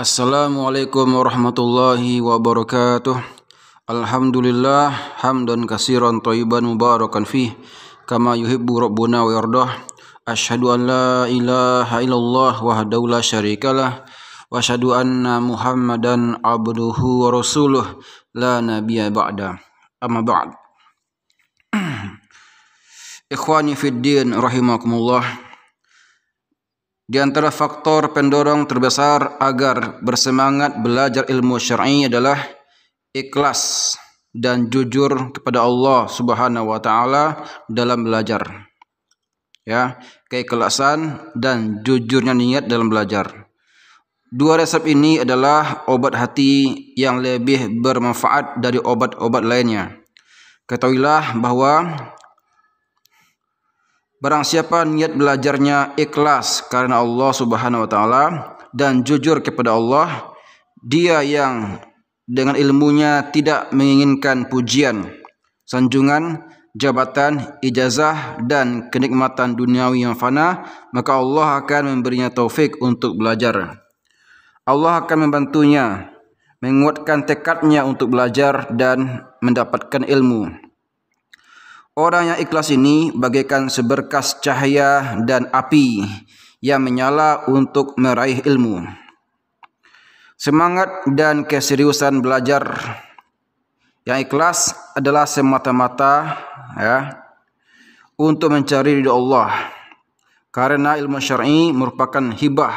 Assalamualaikum warahmatullahi wabarakatuh. Alhamdulillah hamdan katsiran thayyiban mubarakan fi kama yuhibbu rabbuna wa yardah. Asyhadu an la ilaha illallah wahdahu la syarikalah wa asyhadu anna Muhammadan abduhu wa rasuluh la nabiyya ba'da. Amma ba'd. Ikhwani fid din rahimakumullah. Di antara faktor pendorong terbesar agar bersemangat belajar ilmu syar'i adalah ikhlas dan jujur kepada Allah Subhanahu wa taala dalam belajar. Ya, keikhlasan dan jujurnya niat dalam belajar. Dua resep ini adalah obat hati yang lebih bermanfaat dari obat-obat lainnya. Ketahuilah bahwa Barang siapa niat belajarnya ikhlas karena Allah Subhanahu wa taala dan jujur kepada Allah, dia yang dengan ilmunya tidak menginginkan pujian, sanjungan, jabatan, ijazah dan kenikmatan duniawi yang fana, maka Allah akan memberinya taufik untuk belajar. Allah akan membantunya menguatkan tekadnya untuk belajar dan mendapatkan ilmu. Orang yang ikhlas ini bagaikan seberkas cahaya dan api yang menyala untuk meraih ilmu. Semangat dan keseriusan belajar yang ikhlas adalah semata-mata ya untuk mencari ridho Allah. Karena ilmu syar'i merupakan hibah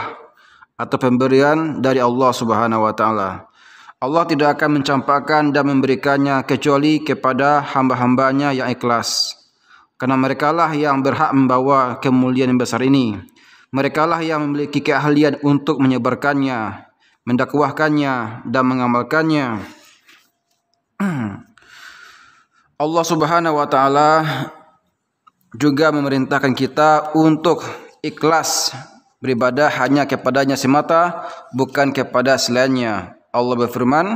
atau pemberian dari Allah Subhanahu wa taala. Allah tidak akan mencampakkan dan memberikannya kecuali kepada hamba-hambanya yang ikhlas. Karena merekalah yang berhak membawa kemuliaan yang besar ini. Merekalah yang memiliki keahlian untuk menyebarkannya, mendakwahkannya, dan mengamalkannya. Allah Subhanahu wa taala juga memerintahkan kita untuk ikhlas beribadah hanya kepadanya semata bukan kepada selainnya Allah berfirman,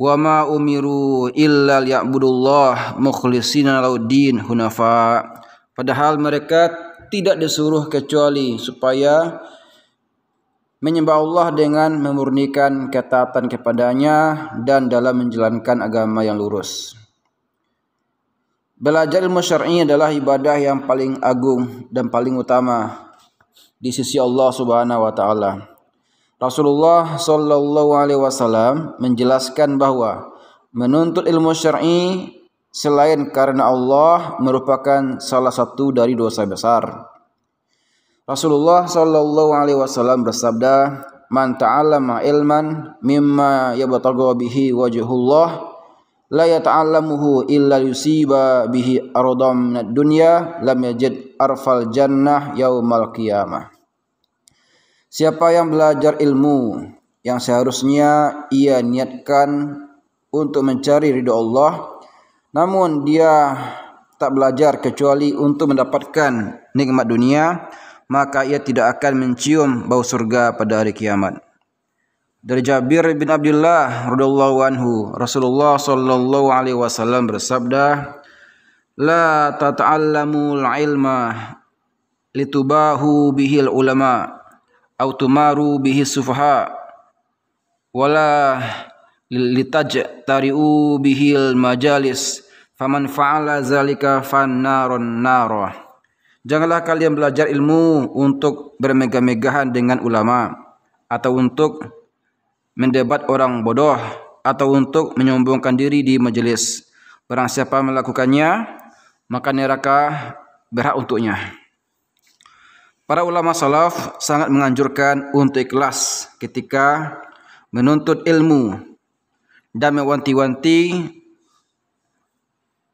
"Wa ma umiru illa liya'budullah mukhlishina lauddin hunafa." Padahal mereka tidak disuruh kecuali supaya menyembah Allah dengan memurnikan ketaatan kepadanya dan dalam menjalankan agama yang lurus. Belajar ilmu syar'i adalah ibadah yang paling agung dan paling utama di sisi Allah Subhanahu wa taala. Rasulullah Shallallahu Alaihi Wasallam menjelaskan bahwa menuntut ilmu syar'i selain karena Allah merupakan salah satu dari dosa besar. Rasulullah Shallallahu Alaihi Wasallam bersabda, "Man ta'allama ilman mimma yabtagha bihi wajhullah la yata'allamuhu illa yusiba bihi aradam dunya lam yajid arfal jannah yaumal qiyamah." Siapa yang belajar ilmu yang seharusnya ia niatkan untuk mencari ridho Allah, namun dia tak belajar kecuali untuk mendapatkan nikmat dunia, maka ia tidak akan mencium bau surga pada hari kiamat. Dari Jabir bin Abdullah radhiyallahu anhu, Rasulullah sallallahu alaihi wasallam bersabda, "La tata'allamul ilma litubahu bihil ulama." au tumaru bihi sufaha wala litaj tariu bihil majalis faman fa'ala zalika naro janganlah kalian belajar ilmu untuk bermegah-megahan dengan ulama atau untuk mendebat orang bodoh atau untuk menyombongkan diri di majelis barang siapa melakukannya maka neraka berhak untuknya Para ulama salaf sangat menganjurkan untuk ikhlas ketika menuntut ilmu dan mewanti-wanti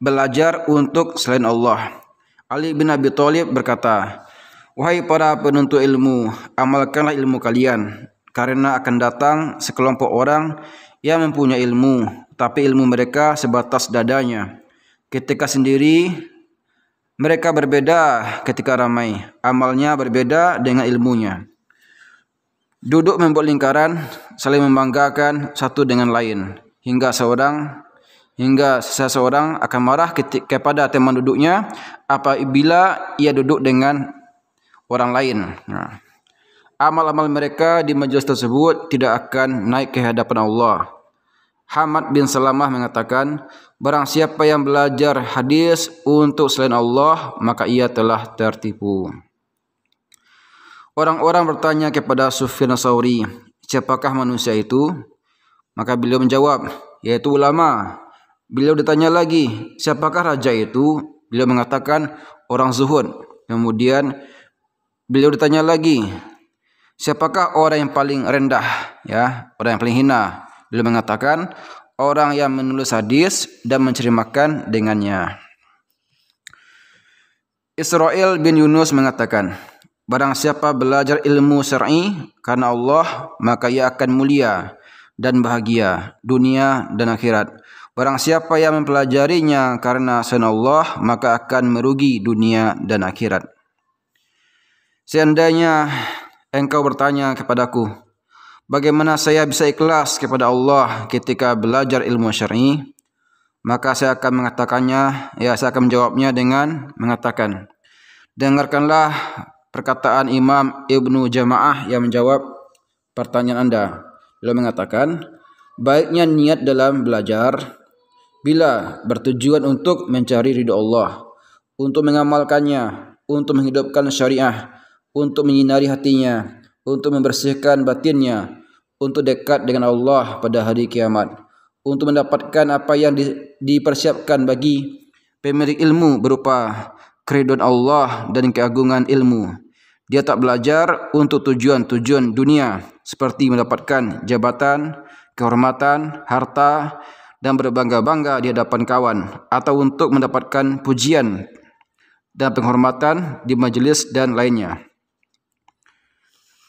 belajar untuk selain Allah. Ali bin Abi Thalib berkata, "Wahai para penuntut ilmu, amalkanlah ilmu kalian karena akan datang sekelompok orang yang mempunyai ilmu, tapi ilmu mereka sebatas dadanya. Ketika sendiri mereka berbeda ketika ramai, amalnya berbeda dengan ilmunya. Duduk membuat lingkaran, saling membanggakan satu dengan lain, hingga seorang hingga seseorang akan marah ketika, kepada teman duduknya apabila ia duduk dengan orang lain. Nah, amal-amal mereka di majlis tersebut tidak akan naik ke hadapan Allah. Hamad bin Salamah mengatakan, Barang siapa yang belajar hadis untuk selain Allah, maka ia telah tertipu. Orang-orang bertanya kepada Sufyan Sauri, siapakah manusia itu? Maka beliau menjawab, yaitu ulama. Beliau ditanya lagi, siapakah raja itu? Beliau mengatakan, orang zuhud. Kemudian beliau ditanya lagi, siapakah orang yang paling rendah? Ya, orang yang paling hina. Beliau mengatakan, orang yang menulis hadis dan menceritakan dengannya. Israel bin Yunus mengatakan, Barang siapa belajar ilmu syar'i karena Allah, maka ia akan mulia dan bahagia dunia dan akhirat. Barang siapa yang mempelajarinya karena sen Allah, maka akan merugi dunia dan akhirat. Seandainya engkau bertanya kepadaku, Bagaimana saya bisa ikhlas kepada Allah ketika belajar ilmu syar'i? Maka saya akan mengatakannya, ya saya akan menjawabnya dengan mengatakan, dengarkanlah perkataan Imam Ibnu Jamaah yang menjawab pertanyaan Anda. Beliau mengatakan, baiknya niat dalam belajar bila bertujuan untuk mencari ridho Allah, untuk mengamalkannya, untuk menghidupkan syariah, untuk menyinari hatinya, untuk membersihkan batinnya, untuk dekat dengan Allah pada hari kiamat, untuk mendapatkan apa yang di, dipersiapkan bagi pemilik ilmu berupa kredon Allah dan keagungan ilmu. Dia tak belajar untuk tujuan-tujuan dunia seperti mendapatkan jabatan, kehormatan, harta dan berbangga-bangga di hadapan kawan atau untuk mendapatkan pujian dan penghormatan di majelis dan lainnya.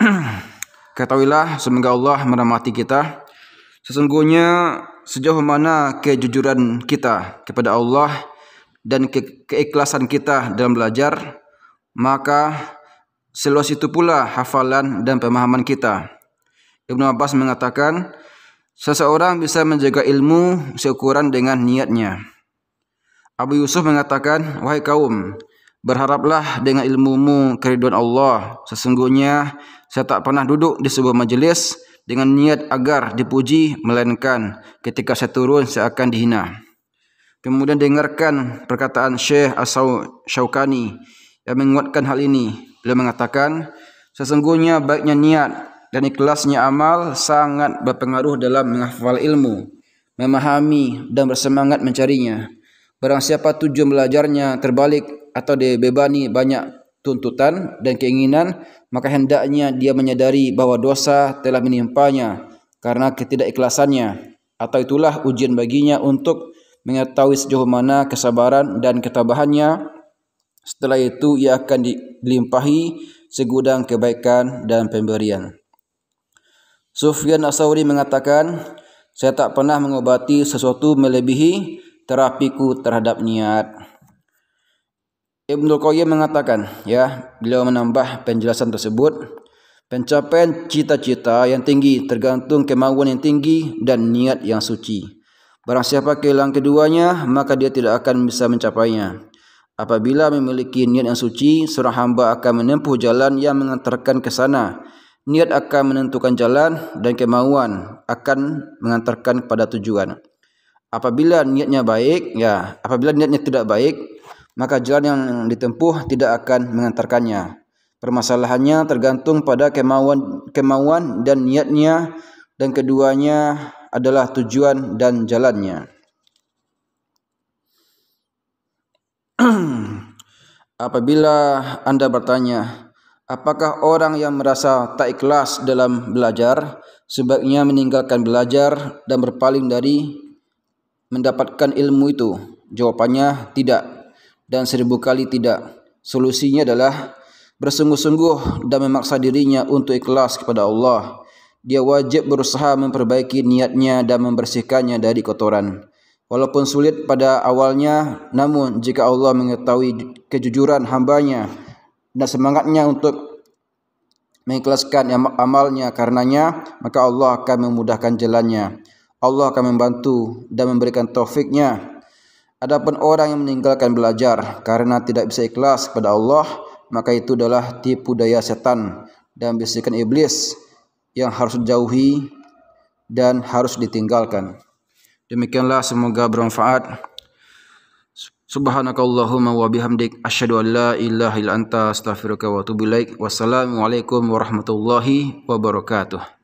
Ketahuilah semoga Allah merahmati kita. Sesungguhnya sejauh mana kejujuran kita kepada Allah dan ke keikhlasan kita dalam belajar, maka seluas itu pula hafalan dan pemahaman kita. Ibnu Abbas mengatakan, seseorang bisa menjaga ilmu seukuran dengan niatnya. Abu Yusuf mengatakan, "Wahai kaum, Berharaplah dengan ilmumu keriduan Allah. Sesungguhnya saya tak pernah duduk di sebuah majlis dengan niat agar dipuji melainkan ketika saya turun saya akan dihina. Kemudian dengarkan perkataan Syekh Asau Syaukani yang menguatkan hal ini. Beliau mengatakan, sesungguhnya baiknya niat dan ikhlasnya amal sangat berpengaruh dalam menghafal ilmu, memahami dan bersemangat mencarinya. Barang siapa tujuan belajarnya terbalik atau dia bebani banyak tuntutan dan keinginan maka hendaknya dia menyadari bahawa dosa telah menimpanya karena ketidakikhlasannya atau itulah ujian baginya untuk mengetahui sejauh mana kesabaran dan ketabahannya setelah itu ia akan dilimpahi segudang kebaikan dan pemberian Sufyan Asawri mengatakan saya tak pernah mengobati sesuatu melebihi terapiku terhadap niat Ibnu Qayyim mengatakan, ya, beliau menambah penjelasan tersebut, pencapaian cita-cita yang tinggi tergantung kemauan yang tinggi dan niat yang suci. Barang siapa kehilangan keduanya, maka dia tidak akan bisa mencapainya. Apabila memiliki niat yang suci, seorang hamba akan menempuh jalan yang mengantarkan ke sana. Niat akan menentukan jalan dan kemauan akan mengantarkan pada tujuan. Apabila niatnya baik, ya, apabila niatnya tidak baik, maka jalan yang ditempuh tidak akan mengantarkannya. Permasalahannya tergantung pada kemauan kemauan dan niatnya dan keduanya adalah tujuan dan jalannya. Apabila Anda bertanya, apakah orang yang merasa tak ikhlas dalam belajar sebaiknya meninggalkan belajar dan berpaling dari mendapatkan ilmu itu? Jawabannya tidak dan seribu kali tidak. Solusinya adalah bersungguh-sungguh dan memaksa dirinya untuk ikhlas kepada Allah. Dia wajib berusaha memperbaiki niatnya dan membersihkannya dari kotoran. Walaupun sulit pada awalnya, namun jika Allah mengetahui kejujuran hambanya dan semangatnya untuk mengikhlaskan amalnya karenanya maka Allah akan memudahkan jalannya Allah akan membantu dan memberikan taufiknya Adapun orang yang meninggalkan belajar karena tidak bisa ikhlas kepada Allah, maka itu adalah tipu daya setan dan bisikan iblis yang harus dijauhi dan harus ditinggalkan. Demikianlah semoga bermanfaat. Subhanakallahumma wa bihamdik asyhadu an la ilaha illa anta astaghfiruka wa atubu ilaik. Wassalamualaikum warahmatullahi wabarakatuh.